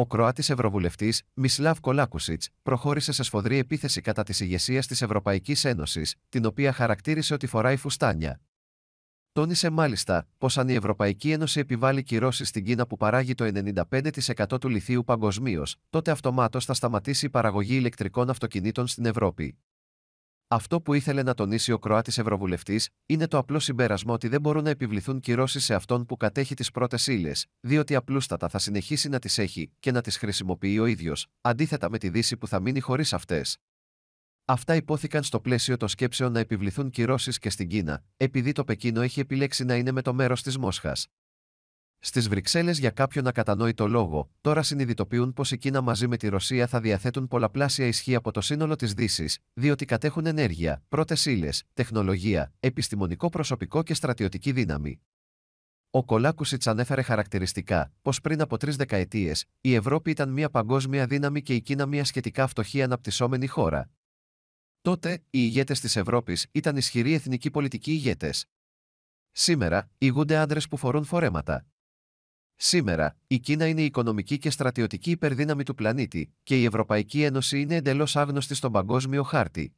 ο Κροάτης Ευρωβουλευτής Μισλάβ Κολάκουσιτ προχώρησε σε σφοδρή επίθεση κατά της ηγεσίας της Ευρωπαϊκής Ένωσης, την οποία χαρακτήρισε ότι φοράει φουστάνια. Τόνισε μάλιστα πως αν η Ευρωπαϊκή Ένωση επιβάλλει κυρώσεις στην Κίνα που παράγει το 95% του λιθίου παγκοσμίως, τότε αυτομάτως θα σταματήσει η παραγωγή ηλεκτρικών αυτοκινήτων στην Ευρώπη. Αυτό που ήθελε να τονίσει ο Κροάτης Ευρωβουλευτής είναι το απλό συμπέρασμα ότι δεν μπορούν να επιβληθούν κυρώσεις σε αυτόν που κατέχει τις πρώτες ύλες, διότι απλούστατα θα συνεχίσει να τις έχει και να τις χρησιμοποιεί ο ίδιος, αντίθετα με τη Δύση που θα μείνει χωρίς αυτές. Αυτά υπόθηκαν στο πλαίσιο των σκέψεων να επιβληθούν κυρώσεις και στην Κίνα, επειδή το Πεκίνο έχει επιλέξει να είναι με το μέρος της Μόσχας. Στις Βρυξέλλες, για κάποιον ακατανόητο λόγο, τώρα συνειδητοποιούν πως η Κίνα μαζί με τη Ρωσία θα διαθέτουν πολλαπλάσια ισχύ από το σύνολο της Δύσης, διότι κατέχουν ενέργεια, πρώτες ύλες, τεχνολογία, επιστημονικό προσωπικό και στρατιωτική δύναμη. Ο Κολάκουσιτ ανέφερε χαρακτηριστικά πως πριν από τρεις δεκαετίες, η Ευρώπη ήταν μια παγκόσμια δύναμη και η Κίνα μια σχετικά φτωχή αναπτυσσόμενη χώρα. Τότε, οι ηγέτες της Ευρώπης ήταν ισχυροί εθνικοί πολιτικοί ηγέτες. Σήμερα, ηγούνται άντρες που φορούν φορέματα. Σήμερα, η Κίνα είναι η οικονομική και στρατιωτική υπερδύναμη του πλανήτη και η Ευρωπαϊκή Ένωση είναι εντελώς άγνωστη στον παγκόσμιο χάρτη,